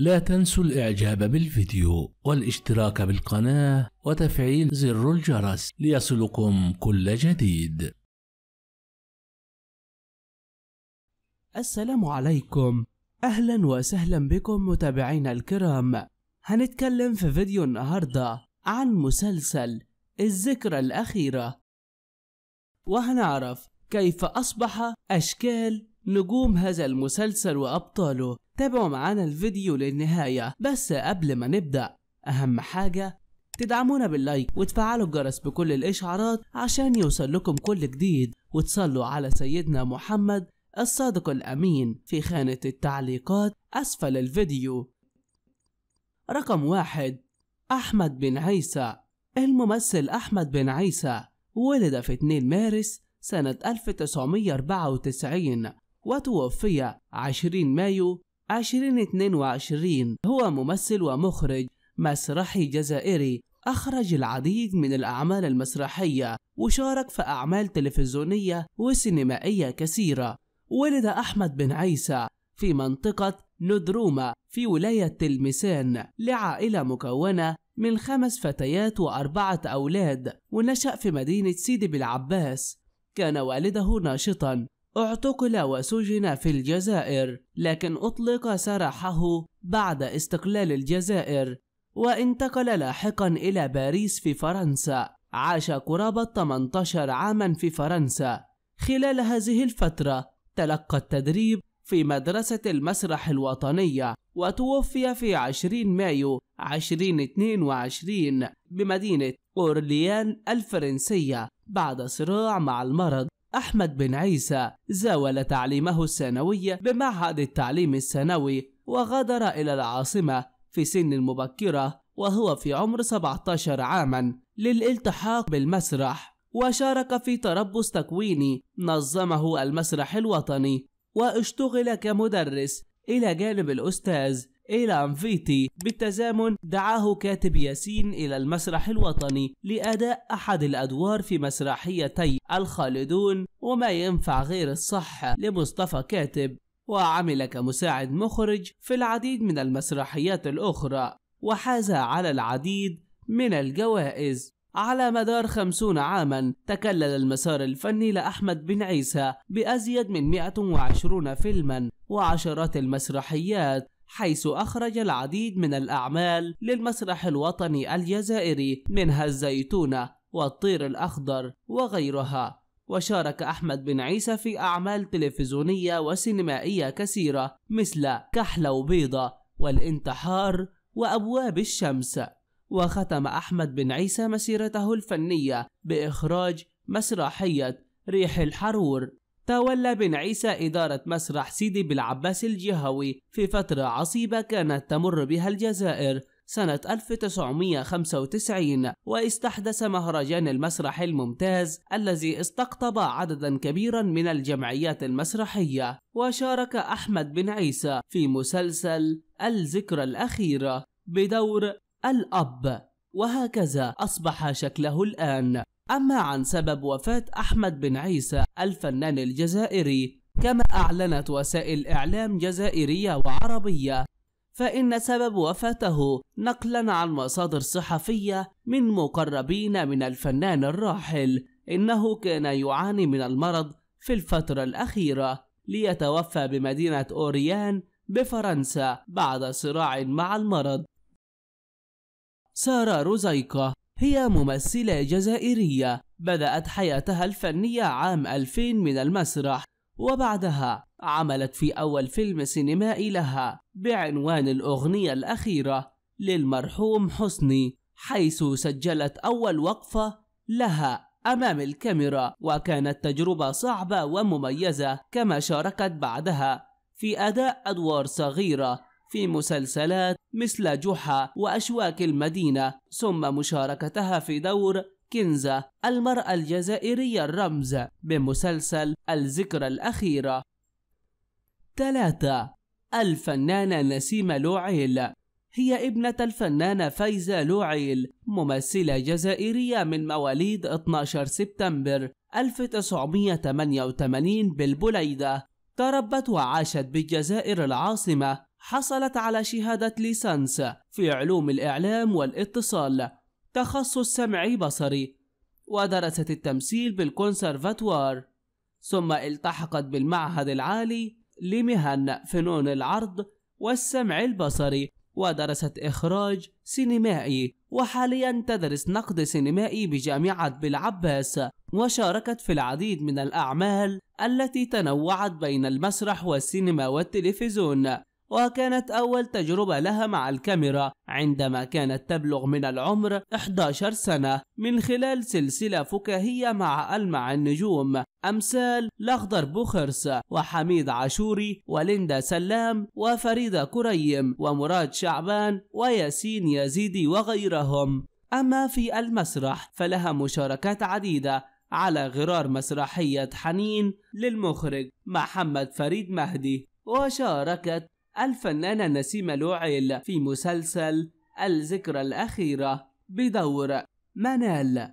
لا تنسوا الاعجاب بالفيديو والاشتراك بالقناة وتفعيل زر الجرس ليصلكم كل جديد السلام عليكم أهلا وسهلا بكم متابعينا الكرام هنتكلم في فيديو النهاردة عن مسلسل الذكرى الأخيرة وهنعرف كيف أصبح أشكال نجوم هذا المسلسل وأبطاله تابعوا معانا الفيديو للنهاية بس قبل ما نبدأ أهم حاجة تدعمونا باللايك وتفعلوا الجرس بكل الإشعارات عشان يوصل لكم كل جديد وتصلوا على سيدنا محمد الصادق الأمين في خانة التعليقات أسفل الفيديو رقم واحد أحمد بن عيسى الممثل أحمد بن عيسى ولد في 2 مارس سنة 1994 وتوفي 20 مايو 2022 هو ممثل ومخرج مسرحي جزائري أخرج العديد من الأعمال المسرحية وشارك في أعمال تلفزيونية وسينمائية كثيرة ولد أحمد بن عيسى في منطقة ندرومة في ولاية تلمسان لعائلة مكونة من خمس فتيات وأربعة أولاد ونشأ في مدينة سيدي بالعباس كان والده ناشطا اعتقل وسجن في الجزائر لكن أطلق سراحه بعد استقلال الجزائر وانتقل لاحقا إلى باريس في فرنسا عاش قرابة 18 عاما في فرنسا خلال هذه الفترة تلقى التدريب في مدرسة المسرح الوطنية وتوفي في 20 مايو 2022 بمدينة أورليان الفرنسية بعد صراع مع المرض أحمد بن عيسى زاول تعليمه الثانوي بمعهد التعليم الثانوي وغادر إلى العاصمة في سن مبكرة وهو في عمر 17 عاما للالتحاق بالمسرح وشارك في تربص تكويني نظمه المسرح الوطني واشتغل كمدرس إلى جانب الأستاذ إلى أنفيتي بالتزامن دعاه كاتب ياسين إلى المسرح الوطني لأداء أحد الأدوار في مسرحيتي الخالدون وما ينفع غير الصح لمصطفى كاتب وعمل كمساعد مخرج في العديد من المسرحيات الأخرى وحاز على العديد من الجوائز على مدار خمسون عاما تكلل المسار الفني لأحمد بن عيسى بأزيد من 120 فيلما وعشرات المسرحيات حيث أخرج العديد من الأعمال للمسرح الوطني الجزائري منها الزيتونة والطير الأخضر وغيرها وشارك أحمد بن عيسى في أعمال تلفزيونية وسينمائية كثيرة مثل كحلة وبيضة والانتحار وأبواب الشمس وختم أحمد بن عيسى مسيرته الفنية بإخراج مسرحية ريح الحرور تولى بن عيسى إدارة مسرح سيدي بالعباس الجهوي في فترة عصيبة كانت تمر بها الجزائر سنة 1995 واستحدث مهرجان المسرح الممتاز الذي استقطب عددا كبيرا من الجمعيات المسرحية وشارك أحمد بن عيسى في مسلسل الذكرى الأخيرة بدور الأب وهكذا أصبح شكله الآن أما عن سبب وفاة أحمد بن عيسى الفنان الجزائري كما أعلنت وسائل إعلام جزائرية وعربية فإن سبب وفاته نقلا عن مصادر صحفية من مقربين من الفنان الراحل إنه كان يعاني من المرض في الفترة الأخيرة ليتوفى بمدينة أوريان بفرنسا بعد صراع مع المرض سارة رزيقة هي ممثلة جزائرية بدأت حياتها الفنية عام 2000 من المسرح وبعدها عملت في أول فيلم سينمائي لها بعنوان الأغنية الأخيرة للمرحوم حسني حيث سجلت أول وقفة لها أمام الكاميرا وكانت تجربة صعبة ومميزة كما شاركت بعدها في أداء أدوار صغيرة في مسلسلات مثل جحا وأشواك المدينة ثم مشاركتها في دور كنزة المرأة الجزائرية الرمز بمسلسل الذكرى الأخيرة 3. الفنانة نسيمة لوعيل هي ابنة الفنانة فايزة لوعيل ممثلة جزائرية من مواليد 12 سبتمبر 1988 بالبليدة تربت وعاشت بالجزائر العاصمة حصلت على شهادة ليسانس في علوم الإعلام والاتصال تخصص سمعي بصري ودرست التمثيل بالكونسرفاتوار ثم التحقت بالمعهد العالي لمهن فنون العرض والسمع البصري ودرست إخراج سينمائي وحاليا تدرس نقد سينمائي بجامعة بالعباس وشاركت في العديد من الأعمال التي تنوعت بين المسرح والسينما والتلفزيون وكانت أول تجربة لها مع الكاميرا عندما كانت تبلغ من العمر 11 سنة من خلال سلسلة فكاهية مع ألمع النجوم أمثال لخضر بوخرس وحميد عاشوري وليندا سلام وفريدة كريم ومراد شعبان وياسين يزيدي وغيرهم أما في المسرح فلها مشاركات عديدة على غرار مسرحية حنين للمخرج محمد فريد مهدي وشاركت الفنانة نسيمة لوعيل في مسلسل الذكرى الأخيرة بدور منال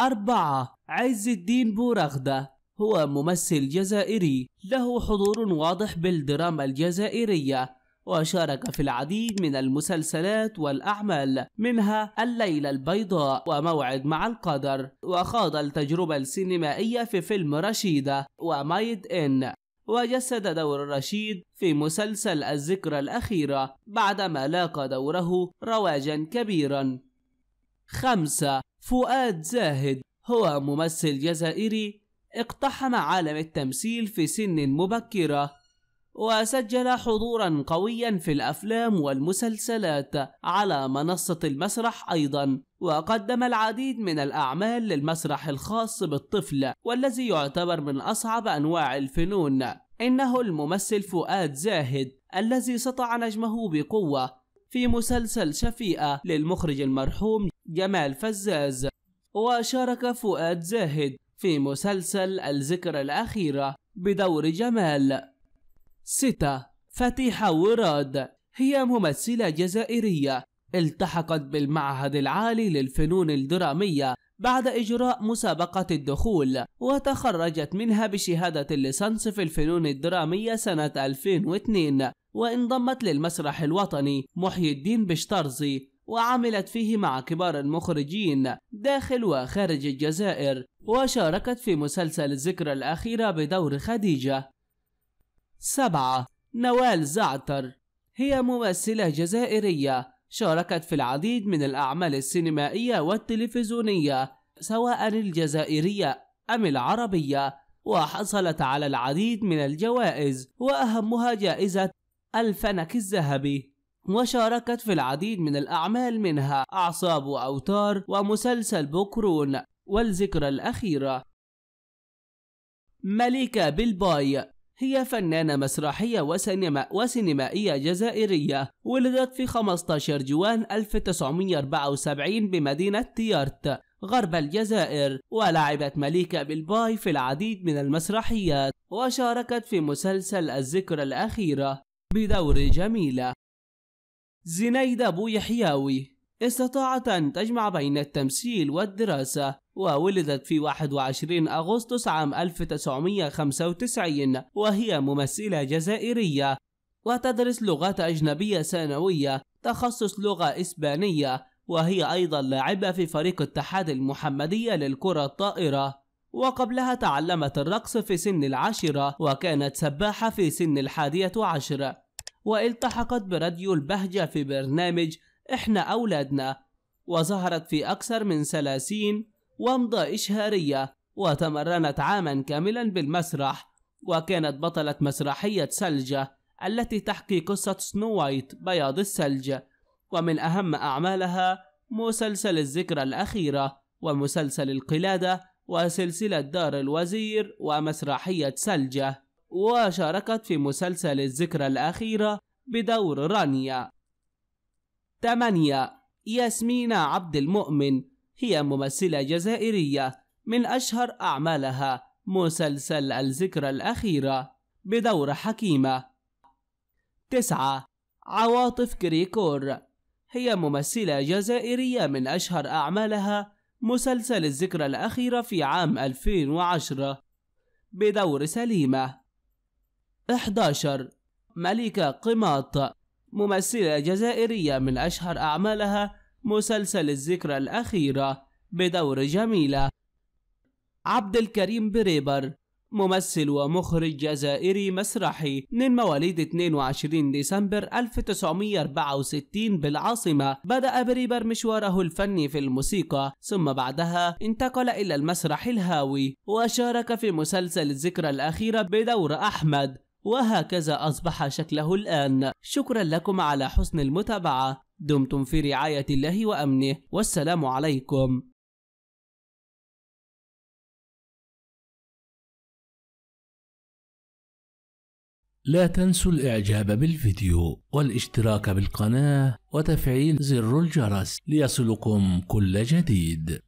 أربعة عز الدين بورغدة هو ممثل جزائري له حضور واضح بالدراما الجزائرية وشارك في العديد من المسلسلات والأعمال منها الليلة البيضاء وموعد مع القدر وخاض التجربة السينمائية في فيلم رشيدة ومايد إن وجسد دور رشيد في مسلسل الذكرى الأخيرة بعدما لاقى دوره رواجا كبيرا خمسة فؤاد زاهد هو ممثل جزائري اقتحم عالم التمثيل في سن مبكرة وسجل حضورا قويا في الافلام والمسلسلات على منصه المسرح ايضا وقدم العديد من الاعمال للمسرح الخاص بالطفل والذي يعتبر من اصعب انواع الفنون انه الممثل فؤاد زاهد الذي سطع نجمه بقوه في مسلسل شفيئه للمخرج المرحوم جمال فزاز وشارك فؤاد زاهد في مسلسل الذكرى الاخيره بدور جمال 6. فتيحة وراد هي ممثلة جزائرية التحقت بالمعهد العالي للفنون الدرامية بعد إجراء مسابقة الدخول وتخرجت منها بشهادة الليسانس في الفنون الدرامية سنة 2002 وانضمت للمسرح الوطني محي الدين بشترزي وعملت فيه مع كبار المخرجين داخل وخارج الجزائر وشاركت في مسلسل الذكرى الأخيرة بدور خديجة سبعة نوال زعتر هي ممثلة جزائرية شاركت في العديد من الأعمال السينمائية والتلفزيونية سواء الجزائرية أم العربية وحصلت على العديد من الجوائز وأهمها جائزة الفنك الذهبي وشاركت في العديد من الأعمال منها أعصاب وأوتار ومسلسل بوكرون والذكرى الأخيرة ملكة بالباي هي فنانة مسرحية وسينما وسينمائية جزائرية ولدت في 15 جوان 1974 بمدينة تيارت غرب الجزائر ولعبت مليكة بالباي في العديد من المسرحيات وشاركت في مسلسل الذكرى الأخيرة بدور جميلة زنيدة أبو يحياوي استطاعت أن تجمع بين التمثيل والدراسة وولدت في 21 أغسطس عام 1995 وهي ممثلة جزائرية وتدرس لغات أجنبية ثانوية تخصص لغة إسبانية وهي أيضا لاعبة في فريق اتحاد المحمدية للكرة الطائرة وقبلها تعلمت الرقص في سن العاشرة وكانت سباحة في سن الحادية عشرة والتحقت براديو البهجة في برنامج إحنا أولادنا وظهرت في أكثر من ثلاثين ومضة إشهارية وتمرنت عاما كاملا بالمسرح وكانت بطلة مسرحية سلجة التي تحكي قصة سنو وايت بياض الثلج ومن أهم أعمالها مسلسل الذكرى الأخيرة ومسلسل القلادة وسلسلة دار الوزير ومسرحية سلجة وشاركت في مسلسل الذكرى الأخيرة بدور رانيا 8 ياسمين عبد المؤمن هي ممثلة جزائرية من أشهر أعمالها مسلسل الذكرى الأخيرة بدور حكيمة 9 عواطف كريكور هي ممثلة جزائرية من أشهر أعمالها مسلسل الذكرى الأخيرة في عام 2010 بدور سليمة 11 ملكة قماط ممثلة جزائرية من أشهر أعمالها مسلسل الذكرى الأخيرة بدور جميلة عبد الكريم بريبر ممثل ومخرج جزائري مسرحي من مواليد 22 ديسمبر 1964 بالعاصمة بدأ بريبر مشواره الفني في الموسيقى ثم بعدها انتقل إلى المسرح الهاوي وشارك في مسلسل الذكرى الأخيرة بدور أحمد وهكذا أصبح شكله الآن شكرا لكم على حسن المتابعة دمتم في رعاية الله وأمنه والسلام عليكم لا تنسوا الاعجاب بالفيديو والاشتراك بالقناة وتفعيل زر الجرس ليصلكم كل جديد